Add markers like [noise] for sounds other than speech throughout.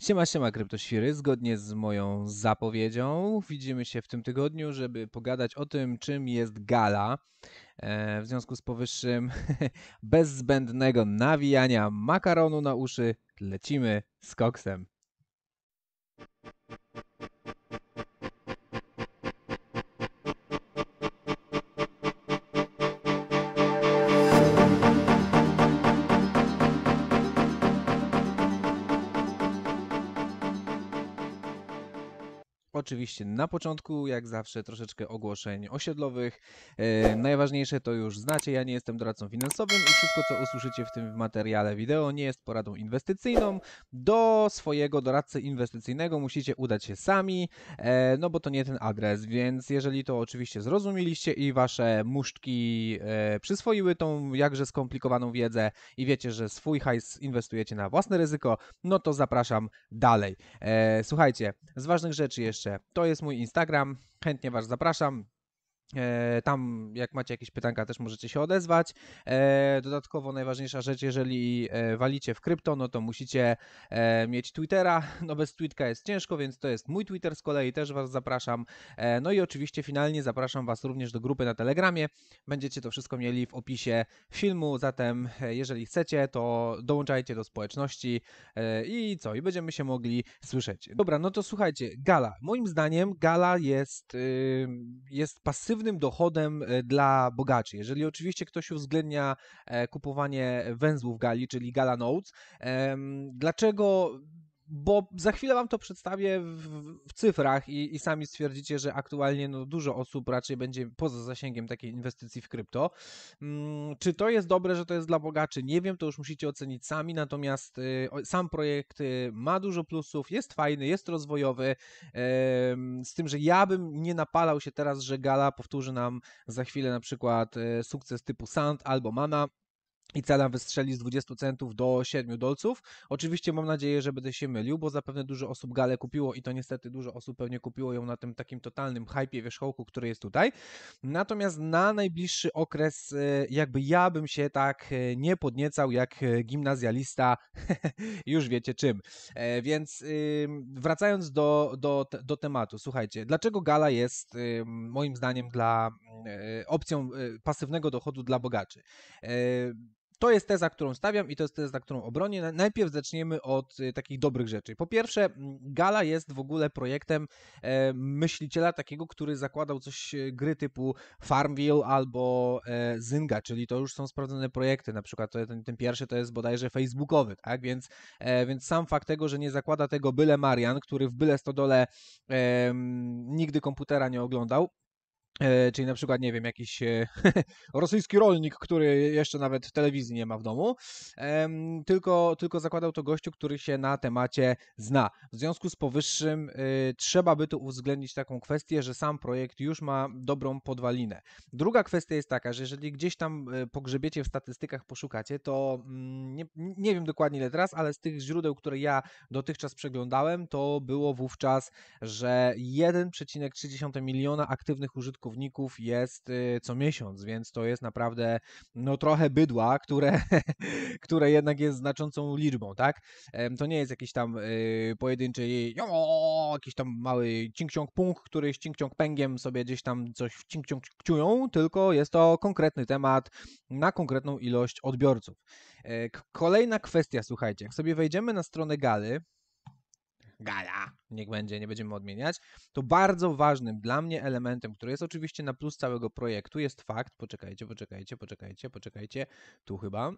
Siema, siema kryptoświry. Zgodnie z moją zapowiedzią widzimy się w tym tygodniu, żeby pogadać o tym, czym jest gala. E, w związku z powyższym, [laughs] bez zbędnego nawijania makaronu na uszy, lecimy z koksem. oczywiście na początku, jak zawsze, troszeczkę ogłoszeń osiedlowych. E, najważniejsze to już znacie, ja nie jestem doradcą finansowym i wszystko, co usłyszycie w tym materiale wideo, nie jest poradą inwestycyjną. Do swojego doradcy inwestycyjnego musicie udać się sami, e, no bo to nie ten adres, więc jeżeli to oczywiście zrozumieliście i wasze muszczki e, przyswoiły tą jakże skomplikowaną wiedzę i wiecie, że swój hajs inwestujecie na własne ryzyko, no to zapraszam dalej. E, słuchajcie, z ważnych rzeczy jeszcze. To jest mój Instagram. Chętnie Was zapraszam. E, tam, jak macie jakieś pytanka, też możecie się odezwać. E, dodatkowo najważniejsza rzecz, jeżeli e, walicie w krypto, no to musicie mieć Twittera. [laughs] No bez Twitka jest ciężko, więc to jest mój Twitter z kolei, też Was zapraszam. No i oczywiście finalnie zapraszam Was również do grupy na Telegramie. Będziecie to wszystko mieli w opisie filmu, zatem jeżeli chcecie, to dołączajcie do społeczności i co, i będziemy się mogli słyszeć. Dobra, no to słuchajcie, gala. Moim zdaniem gala jest, y, jest pasywna pasywnym dochodem e, dla bogaczy. Jeżeli oczywiście ktoś uwzględnia e, kupowanie węzłów gali, czyli gala notes, dlaczego bo za chwilę wam to przedstawię w, w cyfrach i, i, sami stwierdzicie, że aktualnie no, dużo osób raczej będzie poza zasięgiem takiej inwestycji w krypto. Hmm, czy to jest dobre, że to jest dla bogaczy? Nie wiem, to już musicie ocenić sami, natomiast y, sam projekt y, ma dużo plusów, jest fajny, jest rozwojowy, y, z tym, że ja bym nie napalał się teraz, że Gala powtórzy nam za chwilę na przykład y, sukces typu Sand albo Mana, i cena wystrzeli z 20 centów do 7 dolców. Oczywiście mam nadzieję, że będę się mylił, bo zapewne dużo osób galę kupiło i to niestety dużo osób pewnie kupiło ją na tym takim totalnym hypie wierzchołku, który jest tutaj. Natomiast na najbliższy okres e, jakby ja bym się tak e, nie podniecał jak e, gimnazjalista, [laughs] już wiecie czym. Więc wracając do, do, do tematu, słuchajcie, dlaczego gala jest moim zdaniem dla opcją pasywnego dochodu dla bogaczy? To jest teza, którą stawiam i to jest teza, którą obronię. Najpierw zaczniemy od y, takich dobrych rzeczy. Po pierwsze, Gala jest w ogóle projektem e, myśliciela takiego, który zakładał coś e, gry typu Farmville albo e, Zynga, czyli to już są sprawdzone projekty. Na przykład ten, ten pierwszy to jest bodajże facebookowy, tak? Więc, więc sam fakt tego, że nie zakłada tego byle Marian, który w byle stodole nigdy komputera nie oglądał, E, czyli na przykład, nie wiem, jakiś e, [laughs] rosyjski rolnik, który jeszcze nawet telewizji nie ma w domu, tylko, tylko zakładał to gościu, który się na temacie zna. W związku z powyższym e, trzeba by tu uwzględnić taką kwestię, że sam projekt już ma dobrą podwalinę. Druga kwestia jest taka, że jeżeli gdzieś tam pogrzebiecie w statystykach, poszukacie, to mm, nie, nie wiem dokładnie ile teraz, ale z tych źródeł, które ja dotychczas przeglądałem, to było wówczas, że 1,3 miliona aktywnych użytkowników użytkowników jest y, co miesiąc, więc to jest naprawdę no, trochę bydła, które, [laughs] które jednak jest znaczącą liczbą, tak? To nie jest jakiś tam y, pojedynczy jakiś tam mały cinkciąg punkt, który z cinkciąg pęgiem sobie gdzieś tam coś w cinkciąg czują, tylko jest to konkretny temat na konkretną ilość odbiorców. E, kolejna kwestia, słuchajcie, jak sobie wejdziemy na stronę Gali, Gaja, niech będzie, nie będziemy odmieniać, to bardzo ważnym dla mnie elementem, który jest oczywiście na plus całego projektu, jest fakt, poczekajcie, poczekajcie, poczekajcie, poczekajcie, tu chyba,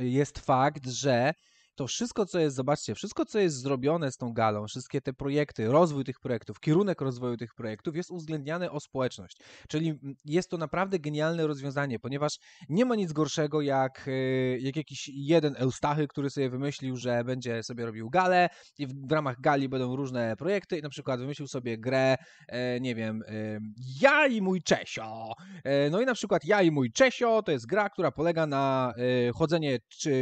jest fakt, że to wszystko, co jest, zobaczcie, wszystko, co jest zrobione z tą galą, wszystkie te projekty, rozwój tych projektów, kierunek rozwoju tych projektów jest uwzględniane o społeczność. Czyli jest to naprawdę genialne rozwiązanie, ponieważ nie ma nic gorszego jak, e, jak jakiś jeden Eustachy, który sobie wymyślił, że będzie sobie robił galę i w, ramach gali będą różne projekty i na przykład wymyślił sobie grę, e, nie wiem, e, ja i mój Czesio. no i na przykład ja i mój Czesio to jest gra, która polega na chodzenie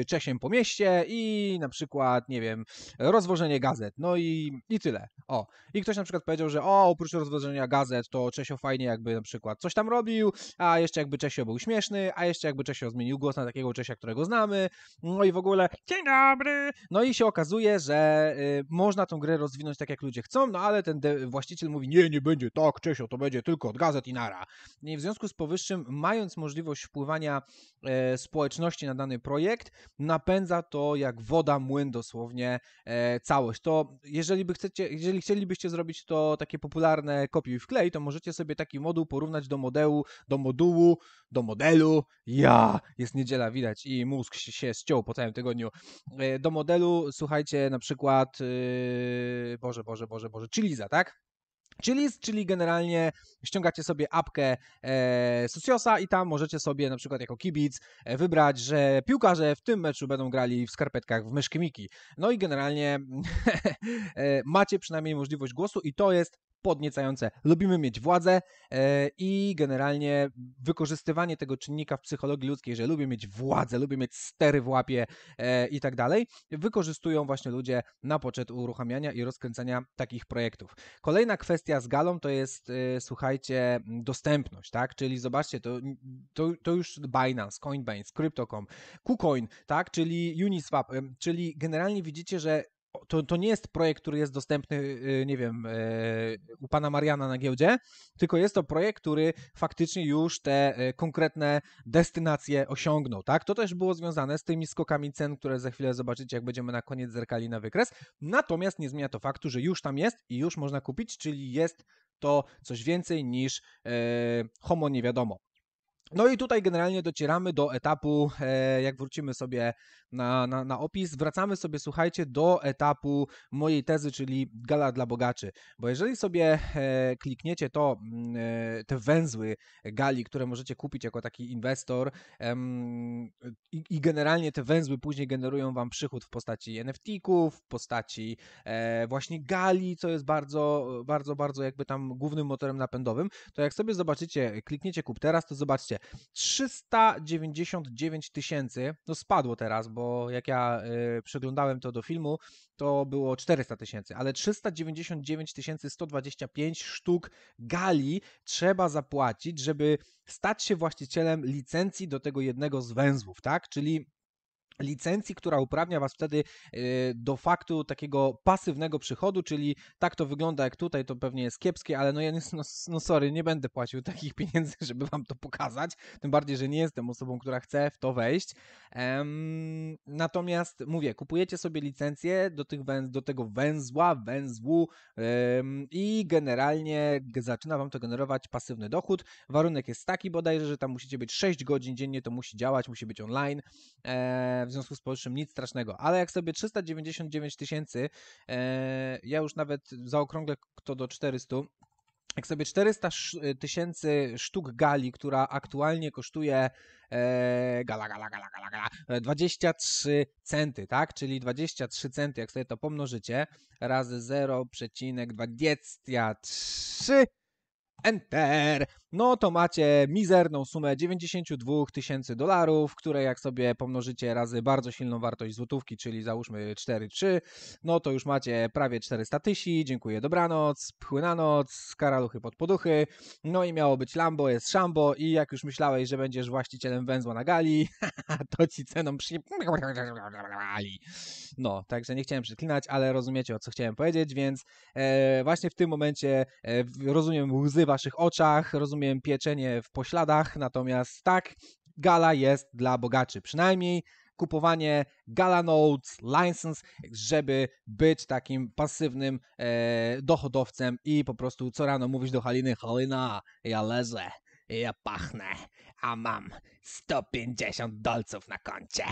Czesiem po mieście i na przykład, nie wiem, rozwożenie gazet, no i, i tyle. O, i ktoś na przykład powiedział, że o, oprócz rozwożenia gazet, to Czesio fajnie jakby na przykład coś tam robił, a jeszcze jakby Czesio był śmieszny, a jeszcze jakby Czesio zmienił głos na takiego Czesia, którego znamy, no i w ogóle, dzień dobry! No i się okazuje, że y, można tą grę rozwinąć tak, jak ludzie chcą, no ale ten właściciel mówi, nie, nie będzie tak, Czesio, to będzie tylko od gazet i nara. I w związku z powyższym, mając możliwość wpływania y, społeczności na dany projekt, napędza to jak woda woda, młyn dosłownie e, całość. To jeżeli, by chcecie, jeżeli chcielibyście zrobić to takie popularne kopiuj i wklej, to możecie sobie taki moduł porównać do modelu, do modułu, do modelu, ja, jest niedziela widać i mózg się ściął po całym tygodniu, e, do modelu, słuchajcie, na przykład, e, Boże, Boże, Boże, Boże, Chiliza, tak? Czyli, czyli generalnie ściągacie sobie apkę e, i tam możecie sobie na przykład jako kibic e, wybrać, że piłkarze w tym meczu będą grali w skarpetkach w myszki Miki. No i generalnie [laughs] e, macie przynajmniej możliwość głosu i to jest podniecające. Lubimy mieć władzę e, i generalnie wykorzystywanie tego czynnika w psychologii ludzkiej, że lubię mieć władzę, lubię mieć stery w łapie e, i tak dalej, wykorzystują właśnie ludzie na poczet uruchamiania i rozkręcania takich projektów. Kolejna kwestia z galą to jest, e, słuchajcie, dostępność, tak? Czyli zobaczcie, to, to, to już Binance, Coinbase, Crypto.com, KuCoin, tak? Czyli Uniswap, czyli generalnie widzicie, że to, to nie jest projekt, który jest dostępny, y, nie wiem, e, u pana Mariana na giełdzie, tylko jest to projekt, który faktycznie już te e, konkretne destynacje osiągnął, tak? To też było związane z tymi skokami cen, które za chwilę zobaczycie, jak będziemy na koniec zerkali na wykres. Natomiast nie zmienia to faktu, że już tam jest i już można kupić, czyli jest to coś więcej niż e, homo nie wiadomo. No i tutaj generalnie docieramy do etapu, e, jak wrócimy sobie na, na, na, opis, wracamy sobie, słuchajcie, do etapu mojej tezy, czyli gala dla bogaczy. Bo jeżeli sobie e, klikniecie to, mm, e, te węzły gali, które możecie kupić jako taki inwestor i, i generalnie te węzły później generują Wam przychód w postaci NFT-ków, w postaci właśnie gali, co jest bardzo, bardzo, bardzo jakby tam głównym motorem napędowym, to jak sobie zobaczycie, klikniecie kup teraz, to zobaczcie, 399 tysięcy, no spadło teraz, bo jak ja y, przeglądałem to do filmu, to było 400 tysięcy, ale 399 125 sztuk gali trzeba zapłacić, żeby stać się właścicielem licencji do tego jednego z węzłów, tak? Czyli licencji, która uprawnia Was wtedy e, do faktu takiego pasywnego przychodu, czyli tak to wygląda jak tutaj, to pewnie jest kiepskie, ale no ja nie, no, no sorry, nie będę płacił takich [laughs] pieniędzy, żeby Wam to pokazać, tym bardziej, że nie jestem osobą, która chce w to wejść. Um, natomiast mówię, kupujecie sobie licencję do, tych węz, do tego węzła, węzłu um, i generalnie zaczyna Wam to generować pasywny dochód. Warunek jest taki bodajże, że tam musicie być 6 godzin dziennie, to musi działać, musi być online. E, w związku z powyższym nic strasznego, ale jak sobie 399 tysięcy, e, ja już nawet zaokrąglę to do 400, jak sobie 400 e, tysięcy sztuk gali, która aktualnie kosztuje e, gala, gala, gala, gala, gala, 23 centy, tak? Czyli 23 centy, jak sobie to pomnożycie, razy 0,23 enter, no to macie mizerną sumę 92 tysięcy dolarów, które jak sobie pomnożycie razy bardzo silną wartość złotówki, czyli załóżmy 4-3, no to już macie prawie 400 tysięcy. dziękuję, dobranoc, płynanoc, karaluchy pod poduchy, no i miało być Lambo, jest Szambo i jak już myślałeś, że będziesz właścicielem węzła na gali, [laughs] to ci ceną przy... No, także nie chciałem przeklinać, ale rozumiecie o co chciałem powiedzieć, więc e, właśnie w tym momencie e, rozumiem łzy w waszych oczach, rozumiem rozumiem pieczenie w pośladach, natomiast tak, gala jest dla bogaczy. Przynajmniej kupowanie gala notes, license, żeby być takim pasywnym e, dochodowcem i po prostu co rano mówić do Haliny, Halina, ja lezę. Ja pachnę, a mam 150 dolców na koncie.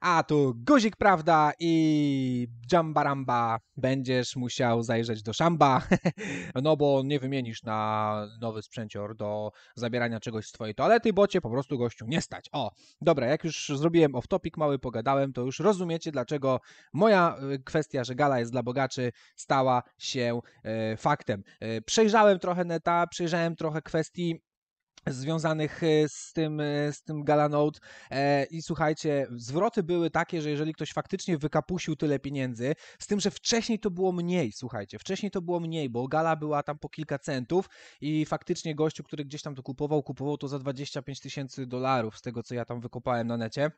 A tu guzik, prawda, i jambaramba, będziesz musiał zajrzeć do szamba, [laughs] no bo nie wymienisz na nowy sprzęcior do zabierania czegoś z twojej toalety, bo cię po prostu gościu nie stać. O, dobra, jak już zrobiłem off-topic mały, pogadałem, to już rozumiecie, dlaczego moja y, kwestia, że gala jest dla bogaczy, stała się y, faktem. Y, przejrzałem trochę neta, przejrzałem trochę kwestii związanych e, z tym, e, z tym Gala Note. E, I słuchajcie, zwroty były takie, że jeżeli ktoś faktycznie wykapusił tyle pieniędzy, z tym, że wcześniej to było mniej, słuchajcie, wcześniej to było mniej, bo gala była tam po kilka centów i faktycznie gościu, który gdzieś tam to kupował, kupował to za 25 tysięcy dolarów, z tego co ja tam wykopałem na necie.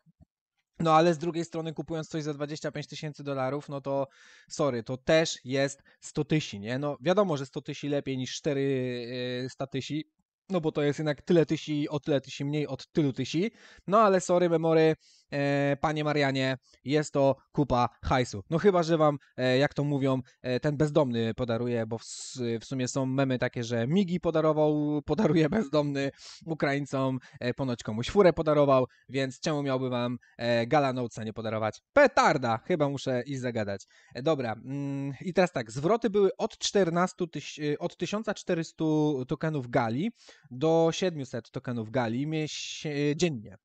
No ale z drugiej strony kupując coś za 25 tysięcy dolarów, no to sorry, to też jest 100 tysięcy, nie? No wiadomo, że 100 tysięcy lepiej niż 4 yy, no bo to jest jednak tyle tysi, o tyle tysi mniej od tylu tysi. No ale sorry, memory, e, panie Marianie, jest to kupa hajsu. No chyba, że wam, e, jak to mówią, e, ten bezdomny podaruje, bo w, w, sumie są memy takie, że Migi podarował, [laughs] podaruje bezdomny Ukraińcom, e, ponoć komuś furę podarował, więc czemu miałby wam e, Gala Notesa nie podarować? Petarda! Chyba muszę iść zagadać. E, dobra, mm, i teraz tak, zwroty były od 14 tyś, od 1400 tokenów Gali do 700 tokenów Gali dziennie.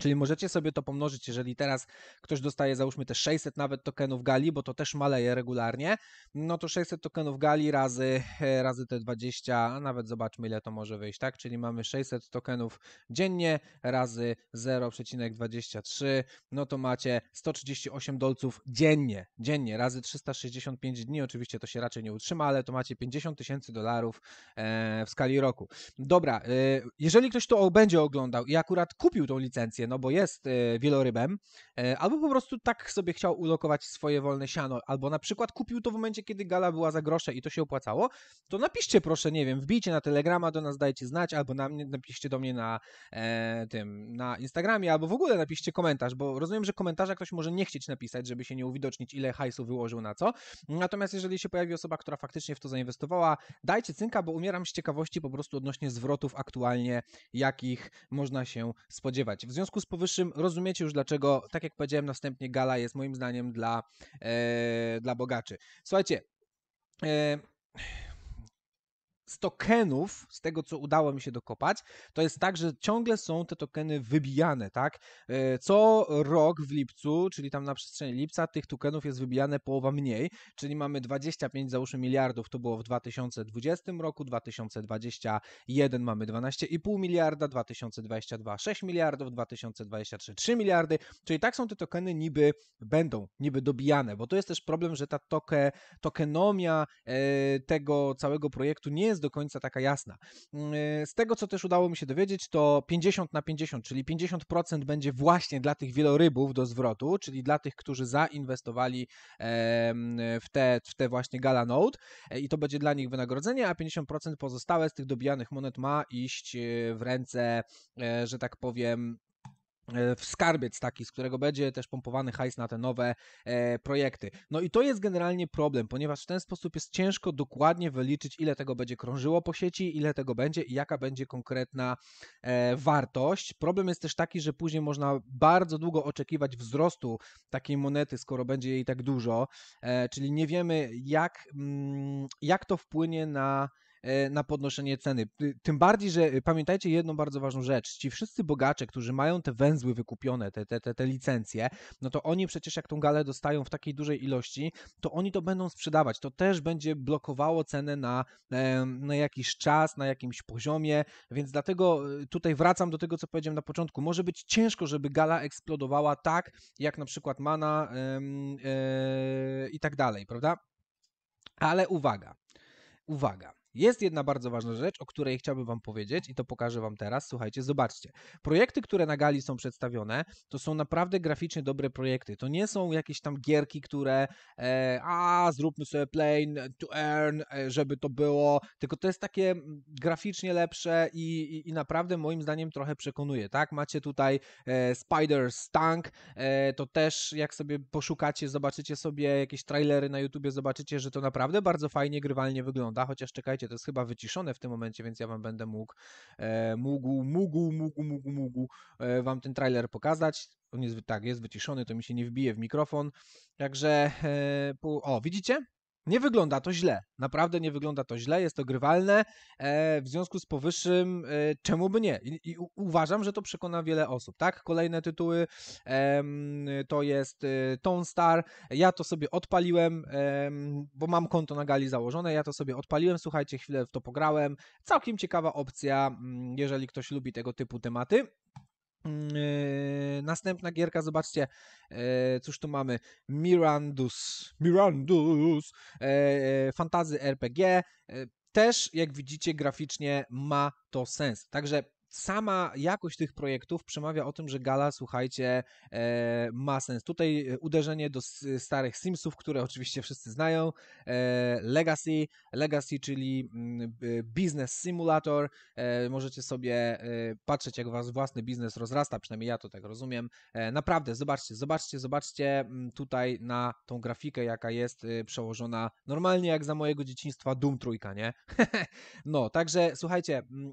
Czyli możecie sobie to pomnożyć, jeżeli teraz ktoś dostaje załóżmy te 600 nawet tokenów gali, bo to też maleje regularnie, no to 600 tokenów gali razy, e, razy te 20, a nawet zobaczmy ile to może wyjść, tak? Czyli mamy 600 tokenów dziennie razy 0,23, no to macie 138 dolców dziennie, dziennie razy 365 dni, oczywiście to się raczej nie utrzyma, ale to macie 50 tysięcy dolarów e, w skali roku. Dobra, e, jeżeli ktoś to będzie oglądał i akurat kupił tą licencję, no bo jest e, wielorybem, e, albo po prostu tak sobie chciał ulokować swoje wolne siano, albo na przykład kupił to w momencie, kiedy gala była za grosze i to się opłacało, to napiszcie proszę, nie wiem, wbijcie na Telegrama, do nas dajcie znać, albo na mnie, napiszcie do mnie na e, tym, na Instagramie, albo w ogóle napiszcie komentarz, bo rozumiem, że komentarza ktoś może nie chcieć napisać, żeby się nie uwidocznić, ile hajsu wyłożył na co. Natomiast jeżeli się pojawi osoba, która faktycznie w to zainwestowała, dajcie cynka, bo umieram z ciekawości po prostu odnośnie zwrotów aktualnie, jakich można się spodziewać. W związku związku z powyższym rozumiecie już dlaczego, tak jak powiedziałem następnie, gala jest moim zdaniem dla, e, dla bogaczy. Słuchajcie, e, z tokenów, z tego co udało mi się dokopać, to jest tak, że ciągle są te tokeny wybijane, tak? E, co rok w lipcu, czyli tam na przestrzeni lipca, tych tokenów jest wybijane połowa mniej, czyli mamy 25 załóżmy miliardów, to było w 2020 roku, 2021 mamy 12,5 miliarda, 2022 6 miliardów, 2023 3 miliardy, czyli tak są te tokeny niby będą, niby dobijane, bo to jest też problem, że ta toke, tokenomia e, tego całego projektu nie jest jest do końca taka jasna. Mm, y, z tego, co też udało mi się dowiedzieć, to 50 na 50, czyli 50% będzie właśnie dla tych wielorybów do zwrotu, czyli dla tych, którzy zainwestowali w te, w te właśnie Gala Note e, i to będzie dla nich wynagrodzenie, a 50% pozostałe z tych dobijanych monet ma iść e, w ręce, e, że tak powiem, E, w skarbiec taki, z którego będzie też pompowany hajs na te nowe e, projekty. No i to jest generalnie problem, ponieważ w ten sposób jest ciężko dokładnie wyliczyć, ile tego będzie krążyło po sieci, ile tego będzie i jaka będzie konkretna e, wartość. Problem jest też taki, że później można bardzo długo oczekiwać wzrostu takiej monety, skoro będzie jej tak dużo, e, czyli nie wiemy, jak, mm, jak to wpłynie na E, na podnoszenie ceny. Tym bardziej, że e, pamiętajcie jedną bardzo ważną rzecz. Ci wszyscy bogacze, którzy mają te węzły wykupione, te, te, te, te licencje, no to oni przecież jak tą galę dostają w takiej dużej ilości, to oni to będą sprzedawać. To też będzie blokowało cenę na, e, na jakiś czas, na jakimś poziomie, więc dlatego tutaj wracam do tego, co powiedziałem na początku. Może być ciężko, żeby gala eksplodowała tak, jak na przykład mana yy, yy, i tak dalej, prawda? Ale uwaga, uwaga. Jest jedna bardzo ważna rzecz, o której chciałbym Wam powiedzieć i to pokażę Wam teraz. Słuchajcie, zobaczcie. Projekty, które na gali są przedstawione, to są naprawdę graficznie dobre projekty. To nie są jakieś tam gierki, które e, a, zróbmy sobie plane to earn, e, żeby to było, tylko to jest takie graficznie lepsze i, i, i naprawdę moim zdaniem trochę przekonuje, tak? Macie tutaj e, Stank. e, to też jak sobie poszukacie, zobaczycie sobie jakieś trailery na YouTubie, zobaczycie, że to naprawdę bardzo fajnie grywalnie wygląda, chociaż czekajcie czacie, to jest chyba wyciszone w tym momencie, więc ja wam będę mógł, e, mógł, mógł, mógł, mógł, mógł e, wam ten trailer pokazać. On jest, tak, jest wyciszony, to mi się nie wbije w mikrofon. Także, e, po, o, widzicie? Nie wygląda to źle, naprawdę nie wygląda to źle, jest to grywalne. E, w związku z powyższym, e, czemu by nie? I, i u, uważam, że to przekona wiele osób, tak? Kolejne tytuły e, to jest e, Tone Star. Ja to sobie odpaliłem, bo mam konto na gali założone. Ja to sobie odpaliłem, słuchajcie, chwilę w to pograłem. Całkiem ciekawa opcja, mm, jeżeli ktoś lubi tego typu tematy. Yy, następna gierka, zobaczcie, yy, cóż tu mamy, Mirandus, Mirandus, yy, fantazy RPG, też jak widzicie graficznie ma to sens, także sama jakość tych projektów przemawia o tym, że gala, słuchajcie, e, ma sens. Tutaj e, uderzenie do starych Simsów, które oczywiście wszyscy znają, e, Legacy, Legacy, czyli mm, Business Simulator. Możecie sobie patrzeć, jak wasz własny biznes rozrasta, przynajmniej ja to tak rozumiem. Naprawdę, zobaczcie, zobaczcie, zobaczcie mm, tutaj na tą grafikę, jaka jest przełożona normalnie jak za mojego dzieciństwa Doom trójka, nie? [laughs] no, także słuchajcie, mm,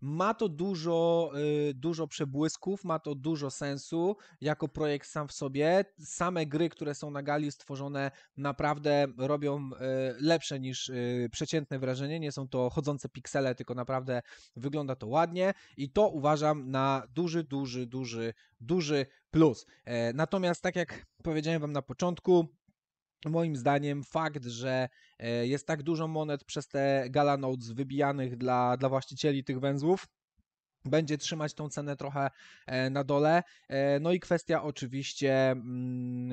ma to dużo, y, dużo przebłysków, ma to dużo sensu jako projekt sam w sobie. Same gry, które są na gali stworzone, naprawdę robią y, lepsze niż y, przeciętne wrażenie. Nie są to chodzące piksele, tylko naprawdę wygląda to ładnie i to uważam na duży, duży, duży, duży plus. E, natomiast, tak jak powiedziałem Wam na początku, Moim zdaniem fakt, że e, jest tak dużo monet przez te Gala Notes wybijanych dla, dla właścicieli tych węzłów, będzie trzymać tą cenę trochę e, na dole. E, no i kwestia oczywiście mm,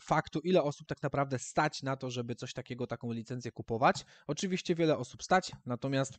faktu, ile osób tak naprawdę stać na to, żeby coś takiego, taką licencję kupować. Oczywiście wiele osób stać, natomiast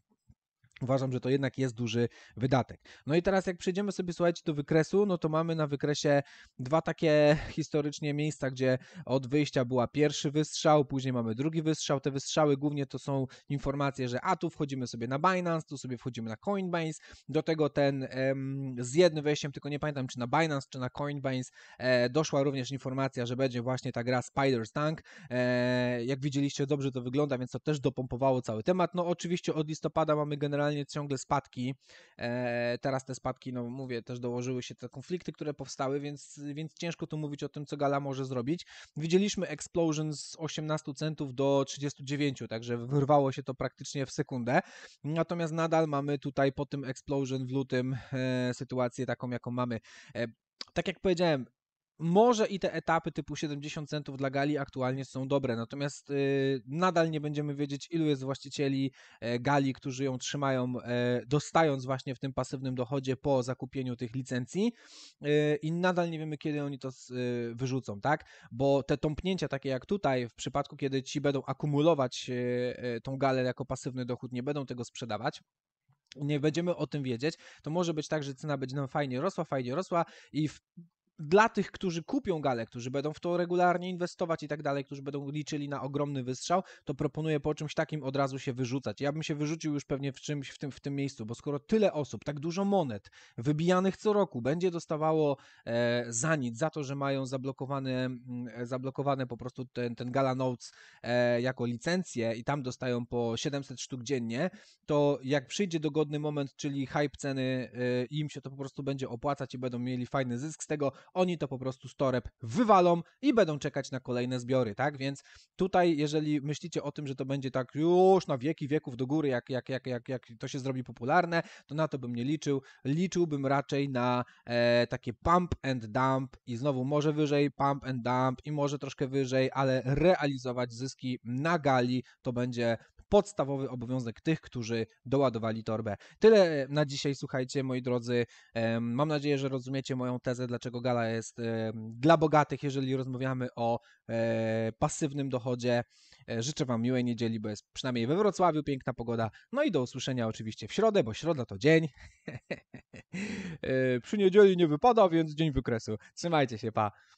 Uważam, że to jednak jest duży wydatek. No i teraz jak przejdziemy sobie, słuchajcie, do wykresu, no to mamy na wykresie dwa takie historycznie miejsca, gdzie od wyjścia była pierwszy wystrzał, później mamy drugi wystrzał. Te wystrzały głównie to są informacje, że a tu wchodzimy sobie na Binance, tu sobie wchodzimy na Coinbase, do tego ten em, z jednym wejściem, tylko nie pamiętam czy na Binance, czy na Coinbase e, doszła również informacja, że będzie właśnie ta gra Spider's Tank. E, jak widzieliście, dobrze to wygląda, więc to też dopompowało cały temat. No oczywiście od listopada mamy generalnie generalnie ciągle spadki. E, teraz te spadki, no mówię, też dołożyły się te konflikty, które powstały, więc, więc ciężko tu mówić o tym, co Gala może zrobić. Widzieliśmy Explosion z 18 centów do 39, także wyrwało się to praktycznie w sekundę. Natomiast nadal mamy tutaj po tym Explosion w lutym e, sytuację taką, jaką mamy. E, tak jak powiedziałem, może i te etapy typu 70 centów dla gali aktualnie są dobre, natomiast y, nadal nie będziemy wiedzieć, ilu jest właścicieli e, gali, którzy ją trzymają, e, dostając właśnie w tym pasywnym dochodzie po zakupieniu tych licencji y, i nadal nie wiemy, kiedy oni to y, wyrzucą, tak? Bo te tąpnięcia takie jak tutaj, w przypadku, kiedy ci będą akumulować e, tą galę jako pasywny dochód, nie będą tego sprzedawać, nie będziemy o tym wiedzieć, to może być tak, że cena będzie nam fajnie rosła, fajnie rosła i w dla tych, którzy kupią galę, którzy będą w to regularnie inwestować i tak dalej, którzy będą liczyli na ogromny wystrzał, to proponuję po czymś takim od razu się wyrzucać. Ja bym się wyrzucił już pewnie w czymś w tym, w tym miejscu, bo skoro tyle osób, tak dużo monet wybijanych co roku będzie dostawało e, za nic, za to, że mają zablokowane, mm, zablokowane po prostu ten, ten Gala Notes e, jako licencję i tam dostają po 700 sztuk dziennie, to jak przyjdzie dogodny moment, czyli hype ceny, e, im się to po prostu będzie opłacać i będą mieli fajny zysk z tego, oni to po prostu z toreb wywalą i będą czekać na kolejne zbiory, tak? Więc tutaj, jeżeli myślicie o tym, że to będzie tak już na wieki wieków do góry, jak, jak, jak, jak, jak to się zrobi popularne, to na to bym nie liczył. Liczyłbym raczej na e, takie pump and dump i znowu może wyżej pump and dump i może troszkę wyżej, ale realizować zyski na gali to będzie podstawowy obowiązek tych, którzy doładowali torbę. Tyle e, na dzisiaj, słuchajcie, moi drodzy. Mam nadzieję, że rozumiecie moją tezę, dlaczego gala jest dla bogatych, jeżeli rozmawiamy o e, pasywnym dochodzie. E, życzę Wam miłej niedzieli, bo jest przynajmniej we Wrocławiu piękna pogoda. No i do usłyszenia oczywiście w środę, bo środa to dzień. [laughs] Przy niedzieli nie wypada, więc dzień wykresu. Trzymajcie się, pa.